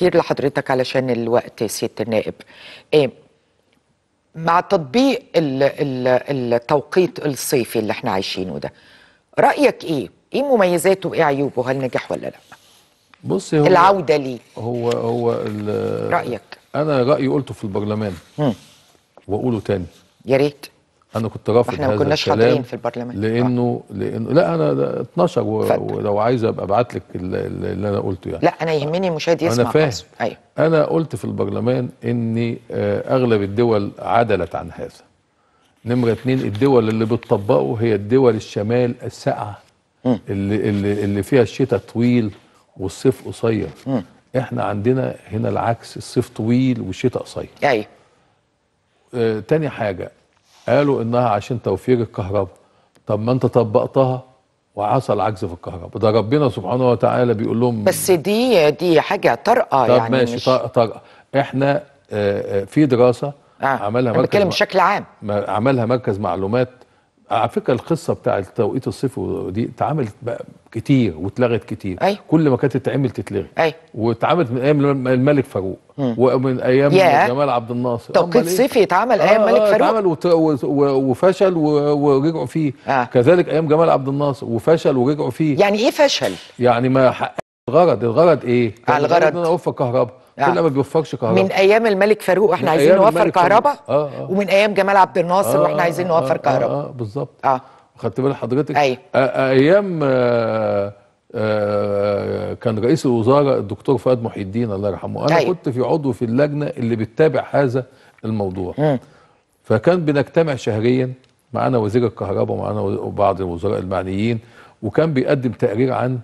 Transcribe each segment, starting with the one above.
كتير لحضرتك علشان الوقت سيد النائب إيه مع تطبيق التوقيت الصيفي اللي احنا عايشينه ده رايك ايه ايه مميزاته وايه عيوبه هل نجح ولا لا بصي هو العوده ليه هو هو رايك انا رايي قلته في البرلمان م. واقوله تاني يا ريت انا كنت رافض احنا ما كناش حاضرين في البرلمان لانه آه. لانه لا انا 12 و... ولو عايز ابقى ابعت لك اللي انا قلته يعني لا انا يهمني المشاهد يسمع انا فاهم ايوه انا قلت في البرلمان ان آه، اغلب الدول عدلت عن هذا نمره اتنين الدول اللي بتطبقه هي الدول الشمال الساقعه اللي, اللي اللي فيها الشتاء طويل والصيف قصير احنا عندنا هنا العكس الصيف طويل والشتاء قصير ايوه آه تاني حاجه قالوا انها عشان توفير الكهرباء طب ما انت طبقتها وحصل عجز في الكهرباء ده ربنا سبحانه وتعالى بيقول لهم بس دي دي حاجه طارئه طب يعني ماشي مش... طارئه احنا آه، آه، في دراسه آه. عملها مركز بتكلم بشكل عام عملها مركز معلومات على فكره القصه بتاع التوقيت الصيفي دي اتعملت كتير واتلغت كتير أي. كل ما كانت تتعمل تتلغي واتعملت من ايام الملك فاروق ومن ايام yeah. جمال عبد الناصر توقيت صيفي اتعمل آه، ايام الملك آه فاروق اتعمل وت... وفشل ورجعوا فيه آه. كذلك ايام جمال عبد الناصر وفشل ورجعوا فيه يعني ايه فشل يعني ما حققش الغرض الغرض ايه على الغرض ان انا اوفر كهرباء يعني ما بيوفرش كهرباء من ايام الملك فاروق واحنا عايزين نوفر كهرباء آه آه. ومن ايام جمال عبد الناصر آه واحنا عايزين آه، نوفر آه كهرباء اه, آه بالظبط اه خدت بال حضرتك أي. آه ايام آه آه كان رئيس الوزراء الدكتور فؤاد محي الدين الله يرحمه انا كنت في عضو في اللجنه اللي بتتابع هذا الموضوع م. فكان بنجتمع شهريا معانا وزير الكهرباء ومعانا وبعض الوزراء المعنيين وكان بيقدم تقرير عن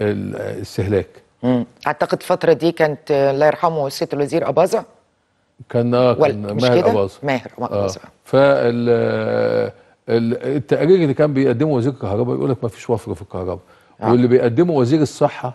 الاستهلاك مم. اعتقد الفتره دي كانت آه، الله يرحمه سياده الوزير اباظه كان اه كان ماهر اباظه ماهر اباظه آه. فال آه، التقرير اللي كان بيقدمه وزير الكهرباء يقول لك ما فيش وفره في الكهرباء آه. واللي بيقدمه وزير الصحه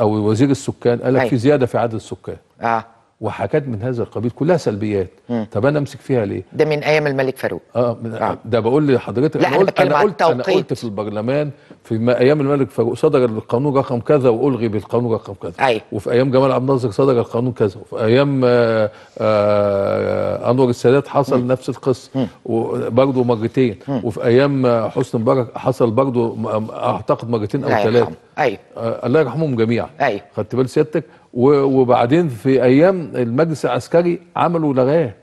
او وزير السكان قال لك في أيوه. زياده في عدد السكان اه وحاجات من هذا القبيل كلها سلبيات مم. طب انا امسك فيها ليه ده من ايام الملك فاروق اه, آه. ده بقول لحضرتك انا قلت انا قلت, أنا قلت في البرلمان في ايام الملك فاروق صدر القانون رقم كذا والغي بالقانون رقم كذا أي. وفي ايام جمال عبد الناصر صدر القانون كذا وفي ايام آه آه انور السادات حصل مم. نفس القصه وبرده مرتين مم. وفي ايام حسن مبارك حصل برده اعتقد مرتين او ثلاثه ايوه الله يرحمهم جميعا ايوه خدت بال سيادتك وبعدين في ايام المجلس العسكري عملوا لغاه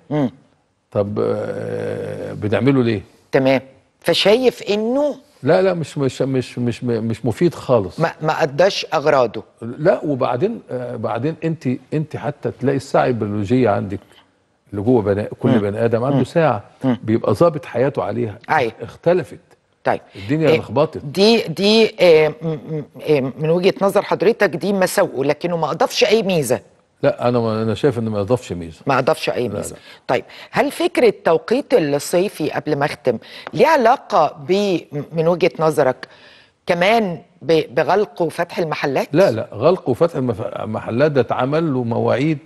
طب آه، بنعمله ليه تمام فشايف انه لا لا مش مش مش مش مش مفيد خالص ما ما قداش اغراضه لا وبعدين آه، بعدين انت انت حتى تلاقي الساعه البيولوجيه عندك اللي جوه بني كل بني ادم عنده ساعه بيبقى ظابط حياته عليها أي. أيوه. اختلفت طيب الدنيا آه، لخبطت دي دي آه، آه، من وجهه نظر حضرتك دي مساوئه لكنه ما اضافش اي ميزه لا انا انا شايف انه ما اضافش ميزه ما اضافش اي ميزه لا لا. طيب هل فكره توقيت الصيفي قبل ما اختم ليه علاقه ب من وجهه نظرك كمان بغلق وفتح المحلات لا لا غلق وفتح المحلات ده اتعمل له مواعيد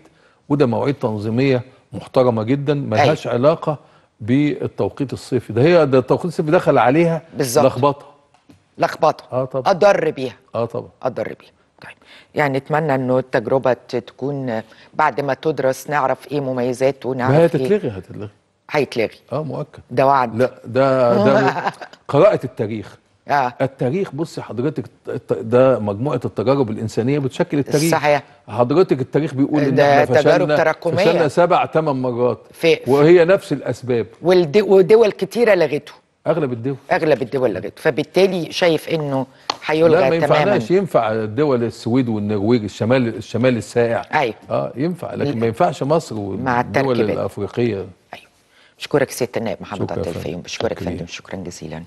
وده مواعيد تنظيميه محترمه جدا ملهاش لهاش علاقه بالتوقيت الصيفي ده هي ده التوقيت الصيفي دخل عليها بالظبط لخبطه لخبطه اه طبعا اضر بيها اه طبعا اضر بيها طيب يعني نتمنى انه التجربه تكون بعد ما تدرس نعرف ايه مميزاته ونعرف ما هي إيه هتتلغي إيه؟ هتتلغي هيتلغي اه مؤكد ده وعد لا ده ده قراءه التاريخ آه. التاريخ بص حضرتك ده مجموعه التجارب الانسانيه بتشكل التاريخ صحيح حضرتك التاريخ بيقول ان احنا فشلنا فشلنا سبع ثمان مرات في وهي نفس الاسباب ودول كتيره لغته اغلب الدول اغلب الدول لغته فبالتالي شايف انه هيلغى تماما لا ما ينفعناش ينفع دول السويد والنرويج الشمال الشمال السائع ايوه اه ينفع لكن ما ينفعش مصر والدول الافريقيه ايوه بشكرك سياده النائب محمد عبد الفيوم بشكرك فندم شكرا جزيلا